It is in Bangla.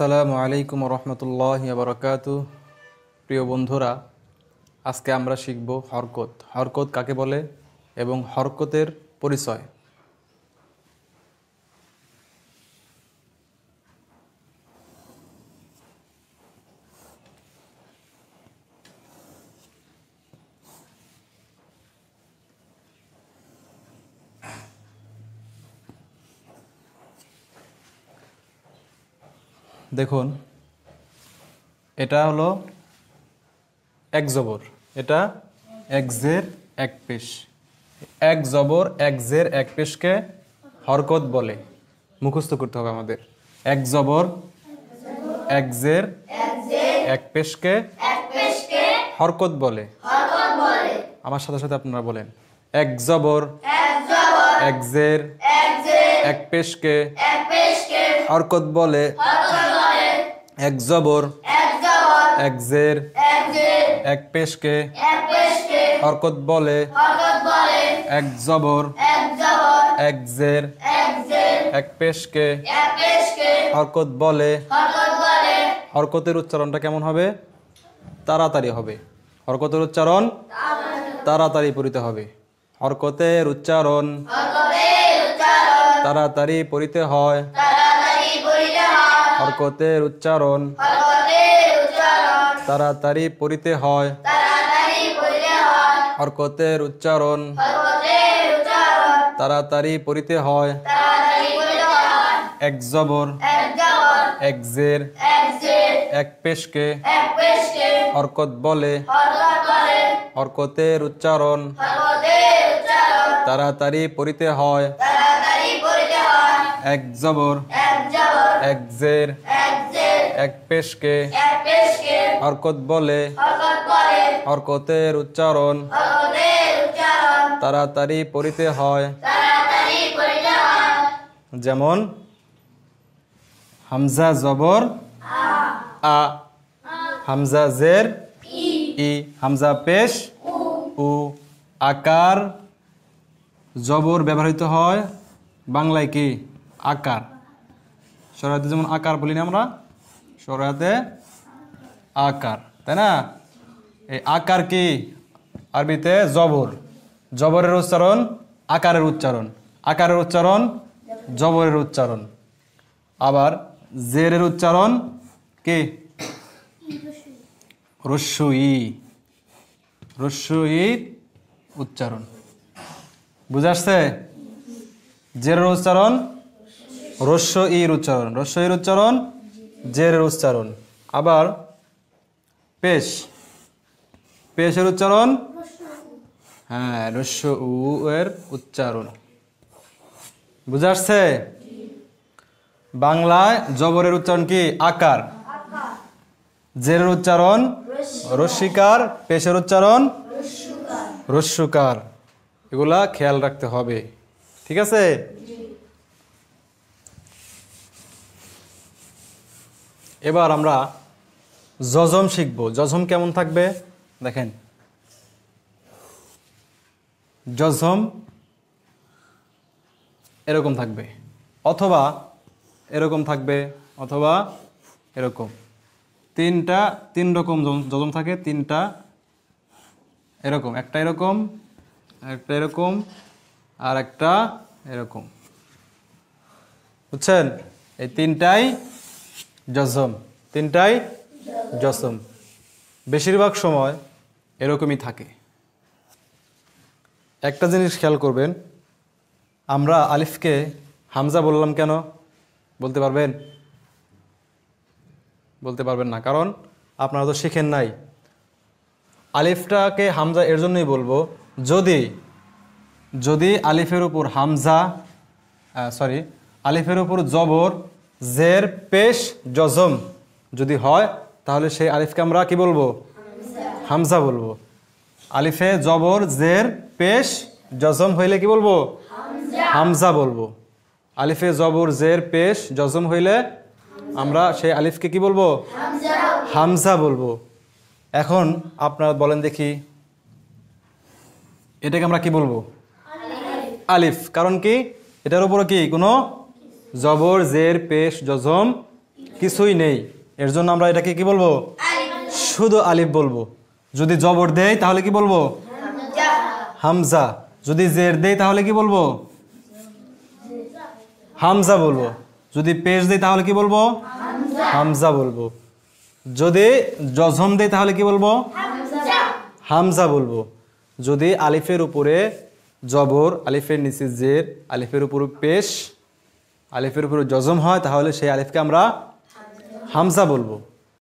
সালামু আলাইকুম রহমতুল্লাহ আবরকাত প্রিয় বন্ধুরা আজকে আমরা শিখব হরকত হরকত কাকে বলে এবং হরকতের পরিচয় দেখুন এটা হলো এক জবর এটা এক জের এক পেশ এক জবর এক জের এক পেশকে হরকত বলে মুখস্থ করতে হবে আমাদের এক জবর এক জের এক পেশকে হরকত বলে আমার সাথে সাথে আপনারা বলেন এক জবর এক জের এক পেশকে হরকত বলে এক জবর এক জের এক পেশকে হরকত বলে এক জবর এক জের এক পেশকে হরকত বলে হরকতের উচ্চারণটা কেমন হবে তাড়াতাড়ি হবে হরকতের উচ্চারণ তাড়াতাড়ি পড়িতে হবে হরকতের উচ্চারণ তাড়াতাড়ি পড়িতে হয় হরকতের উচ্চারণ তাড়াতাড়ি পড়িতে হয় হরকতের উচ্চারণ তাড়াতাড়ি পড়িতে হয় এক জবর এক জের এক পেশকে হরকত বলে হরকতের উচ্চারণ তাড়াতাড়ি পড়িতে হয় এক জবর এক জের এক পেশকে হরকত বলে হরকতের উচ্চারণ তাড়াতাড়ি পড়িতে হয় যেমন হামজা জবর আ হামজা জের ই হামজা পেশ উ আকার জবর ব্যবহৃত হয় বাংলায় কি আকার সরাতে যেমন আকার বলি না আমরা সরাতে আকার তাই না এই আকার কি আরবিতে জবর জবরের উচ্চারণ আকারের উচ্চারণ আকারের উচ্চারণ জবরের উচ্চারণ আবার জেরের উচ্চারণ কে রস্যই রস্যইর উচ্চারণ বুঝে আসছে জেরের উচ্চারণ রস্য ইর উচ্চারণ রস্য ইর উচ্চারণ জেরের উচ্চারণ আবার পেশ পেশের উচ্চারণ হ্যাঁ রস্য উ এর উচ্চারণ বুঝা যাচ্ছে বাংলায় জবরের উচ্চারণ কি আকার জেরের উচ্চারণ রস্যিকার পেশের উচ্চারণ রস্যকার এগুলা খেয়াল রাখতে হবে ঠিক আছে এবার আমরা যজম শিখব জজম কেমন থাকবে দেখেন যজম এরকম থাকবে অথবা এরকম থাকবে অথবা এরকম তিনটা তিন রকম যজম থাকে তিনটা এরকম একটা এরকম একটা এরকম আর একটা এরকম বুঝছেন এই তিনটাই জসম তিনটাই জসম বেশিরভাগ সময় এরকমই থাকে একটা জিনিস খেয়াল করবেন আমরা আলিফকে হামজা বললাম কেন বলতে পারবেন বলতে পারবেন না কারণ আপনারা তো শেখেন নাই আলিফটাকে হামজা এর জন্যই বলবো যদি যদি আলিফের উপর হামজা সরি আলিফের উপর জবর জের পেশ জজম যদি হয় তাহলে সেই আলিফকে আমরা কি বলবো হামজা বলবো আলিফে জবর জের পেশ জজম হইলে কি বলবো হামজা বলবো আলিফে জবর জের পেশ জজম হইলে আমরা সেই আলিফকে কি বলবো হামজা বলবো এখন আপনারা বলেন দেখি এটাকে আমরা কি বলবো আলিফ কারণ কি এটার উপরে কি কোনো জবর জের পেশ জজম কিছুই নেই এর জন্য আমরা এটাকে কি বলবো শুধু আলিফ বলবো যদি জবর দেয় তাহলে কি বলবো হামজা যদি জের দেয় তাহলে কি বলবো হামজা বলবো যদি পেশ দেয় তাহলে কি বলবো হামজা বলবো যদি জজম দেয় তাহলে কি বলবো হামজা বলবো যদি আলিফের উপরে জবর আলিফের নিচে জের আলিফের উপরে পেশ আলিফের উপরে জজম হয় তাহলে সেই আলিফকে আমরা হামজা বলবো